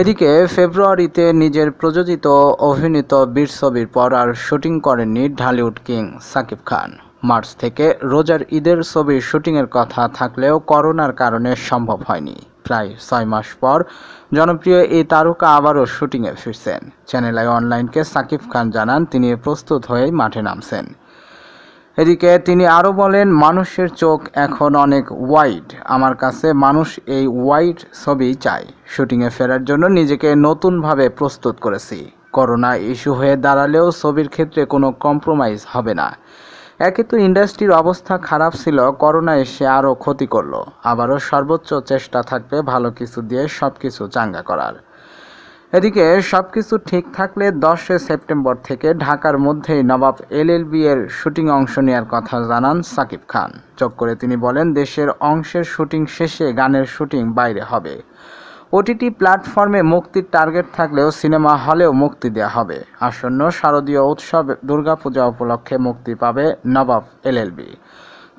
এদিকে ফেব্রুয়ারিতে নিজের প্রযোজিত অভিনীত বীর ছবির পর আর শুটিং করেননি ঢালিউড কিং সাকিব খান মার্চ থেকে রোজার ঈদের ছবির শুটিংয়ের কথা থাকলেও করোনার কারণে সম্ভব হয়নি প্রায় ছয় মাস পর জনপ্রিয় এই তারকা আবারও শুটিংয়ে ফিরছেন চ্যানেল আই অনলাইনকে সাকিব খান জানান তিনি প্রস্তুত হয়েই মাঠে নামছেন এদিকে তিনি আরও বলেন মানুষের চোখ এখন অনেক ওয়াইড আমার কাছে মানুষ এই ওয়াইড ছবি চায় শুটিংয়ে ফেরার জন্য নিজেকে নতুনভাবে প্রস্তুত করেছি করোনা ইস্যু হয়ে দাঁড়ালেও ছবির ক্ষেত্রে কোনো কম্প্রোমাইজ হবে না একে তো ইন্ডাস্ট্রির অবস্থা খারাপ ছিল করোনা এসে আরও ক্ষতি করলো আবারও সর্বোচ্চ চেষ্টা থাকবে ভালো কিছু দিয়ে সব কিছু চাঙ্গা করার এদিকে সবকিছু ঠিক থাকলে দশই সেপ্টেম্বর থেকে ঢাকার মধ্যেই নবাব এলএলবি এর শুটিং অংশ নেওয়ার কথা জানান সাকিব খান চোখ করে তিনি বলেন দেশের অংশের শুটিং শেষে গানের শুটিং বাইরে হবে ওটিটি প্ল্যাটফর্মে মুক্তির টার্গেট থাকলেও সিনেমা হলেও মুক্তি দেওয়া হবে আসন্ন শারদীয় উৎসব দুর্গাপূজা উপলক্ষে মুক্তি পাবে নবাব এলএলবি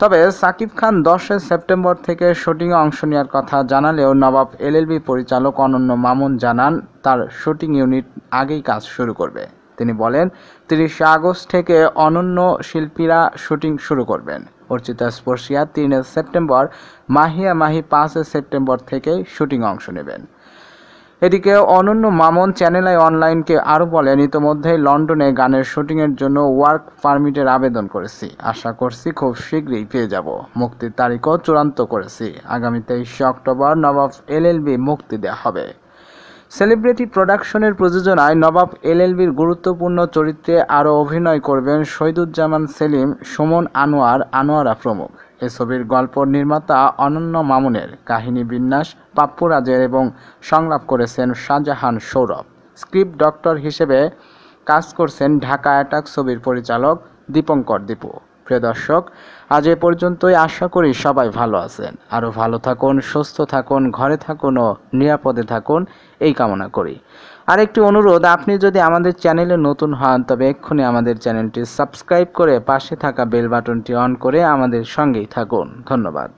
তবে সাকিব খান দশই সেপ্টেম্বর থেকে শুটিংয়ে অংশ নেওয়ার কথা জানালেও নবাব এলএলবি পরিচালক অনন্য মামুন জানান তার শুটিং ইউনিট আগেই কাজ শুরু করবে তিনি বলেন তিরিশে আগস্ট থেকে অনন্য শিল্পীরা শুটিং শুরু করবেন অর্চিতা স্পর্শিয়া তিনে সেপ্টেম্বর মাহিয়া মাহি পাঁচে সেপ্টেম্বর থেকে শুটিং অংশ নেবেন এদিকে অনন্য মামন চ্যানেল আই অনলাইনকে আরও বলেন ইতোমধ্যেই লন্ডনে গানের শুটিংয়ের জন্য ওয়ার্ক পারমিটের আবেদন করেছি আশা করছি খুব শীঘ্রই পেয়ে যাব মুক্তির তারিখও চূড়ান্ত করেছি আগামী তেইশে অক্টোবর নবাব এলএলবি মুক্তি দেওয়া হবে সেলিব্রিটি প্রোডাকশনের প্রযোজনায় নবাব এলএলবির গুরুত্বপূর্ণ চরিত্রে আরও অভিনয় করবেন শহীদুজ্জামান সেলিম সুমন আনোয়ার আনোয়ারা প্রমুখ এ ছবির গল্প নির্মাতা অনন্য মামুনের কাহিনী বিন্যাস পাপ্পু রাজের এবং সংলাপ করেছেন শাহজাহান সৌরভ স্ক্রিপ্ট ডক্টর হিসেবে কাজ করছেন ঢাকা অ্যাটাক ছবির পরিচালক দীপঙ্কর দীপু প্রিয় দর্শক আজ এ পর্যন্তই আশা করি সবাই ভালো আছেন আরও ভালো থাকুন সুস্থ থাকুন ঘরে থাকুন ও নিরাপদে থাকুন এই কামনা করি আরেকটি অনুরোধ আপনি যদি আমাদের চ্যানেলে নতুন হন তবে এক্ষুনি আমাদের চ্যানেলটি সাবস্ক্রাইব করে পাশে থাকা বেল বাটনটি অন করে আমাদের সঙ্গেই থাকুন ধন্যবাদ